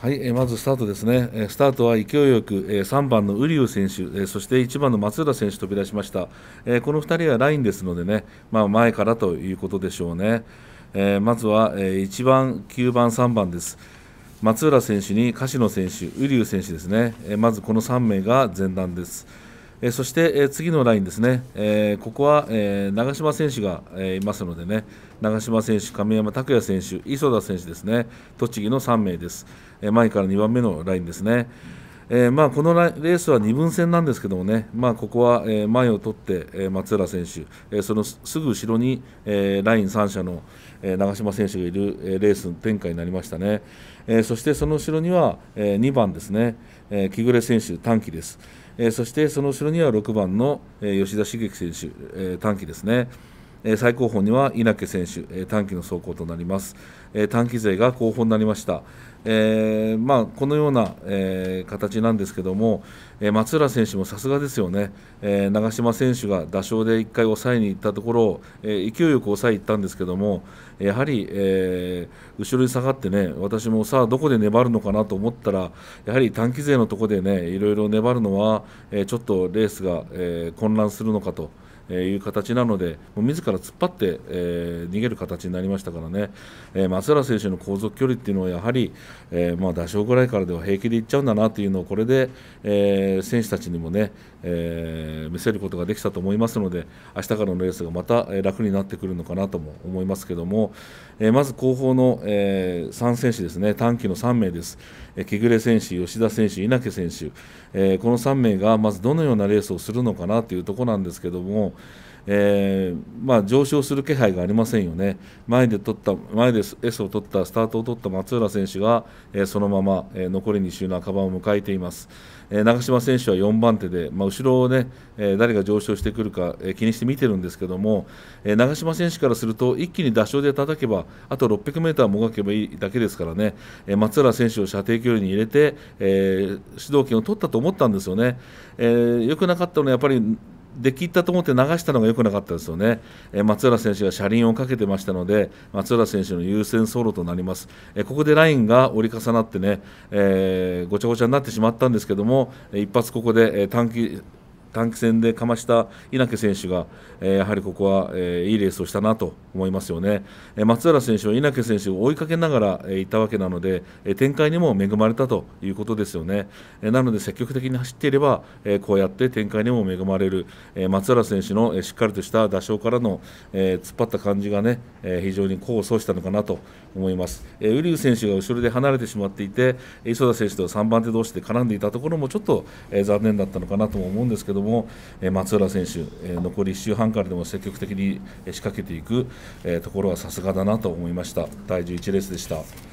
はい、えまずスタートですね、えスタートは勢いよく、え3番の瓜生選手、えそして1番の松浦選手飛び出しました、えこの2人はラインですのでね、まあ、前からということでしょうね、えまずは、え1番、9番、3番です松浦選手に柏野選手、瓜生選手ですね、えまずこの3名が前段です。そして、次のラインですね、ここは、長嶋選手が、いますのでね、長嶋選手、亀山拓也選手、磯田選手ですね、栃木の3名です、前から2番目のラインですね。えー、まあ、このレースは2分戦なんですけどもね、まあ、ここは、前を取って、松浦選手、そのすぐ後ろに、ライン3者の、長嶋選手がいる、レース展開になりましたね、そしてその後ろには、2番ですね、木暮選手、短期です、そしてその後ろには6番の、吉田茂樹選手、短期ですね。最高峰には稲毛選手、短期の走行となります、短期勢が後方になりました、えー、まあ、このような、えー、形なんですけども、えー、松浦選手もさすがですよね、え長嶋選手が打賞で1回抑えに行ったところえ勢いよく抑えに行ったんですけどもやはり、え後ろに下がってね私もさあどこで粘るのかなと思ったらやはり短期勢のところでねいろいろ粘るのは、えちょっとレースが、え混乱するのかと。えいう形なのでもう自ら突っ張って、えー、逃げる形になりましたからね、えー、松原選手の後続距離っていうのはやはり、えー、まあ、打賞ぐらいからでは平気でいっちゃうんだなというのをこれで、え選手たちにもね、え見せることができたと思いますので明日からのレースがまた楽になってくるのかなとも思いますけども、えまず後方の、え3選手ですね短期の3名です。え木暮選手、吉田選手、稲毛選手、えこの3名がまずどのようなレースをするのかなというところなんですけども、えー、まあ、上昇する気配がありませんよね、前で取った前で S を取ったスタートを取った松浦選手が、えー、そのまま、えー、残り2周の赤番を迎えています、え長嶋選手は4番手で、まあ、後ろをね、誰が上昇してくるか、え気にして見てるんですけども、え長嶋選手からすると一気に打賞で叩けばあと 600m もがけばいいだけですからね、え松浦選手を射程距離に入れて、え主導権を取ったと思ったんですよね。えー、くなかったのはやっぱりで切ったと思って流したのが良くなかったですよね、えー、松浦選手が車輪をかけてましたので松浦選手の優先走路となります、えー、ここでラインが折り重なってね、えー、ごちゃごちゃになってしまったんですけども一発ここで、え短期短期戦でかました稲毛選手が、えー、やはりここは、えー、いいレースをしたなと思いますよね、えー、松原選手は稲毛選手を追いかけながら、えー、いたわけなので、えー、展開にも恵まれたということですよね、えー、なので積極的に走っていれば、えー、こうやって展開にも恵まれる、えー、松原選手の、えー、しっかりとした打賞からの、えー、突っ張った感じがね、えー、非常に功を奏したのかなと思います、えー、ウリュ選手が後ろで離れてしまっていて磯田選手と3番手同士で絡んでいたところもちょっと、えー、残念だったのかなとも思うんですけどもも、え松浦選手、え残り1周半からでも積極的に仕掛けていく、えところはさすがだなと思いました。第11レースでした。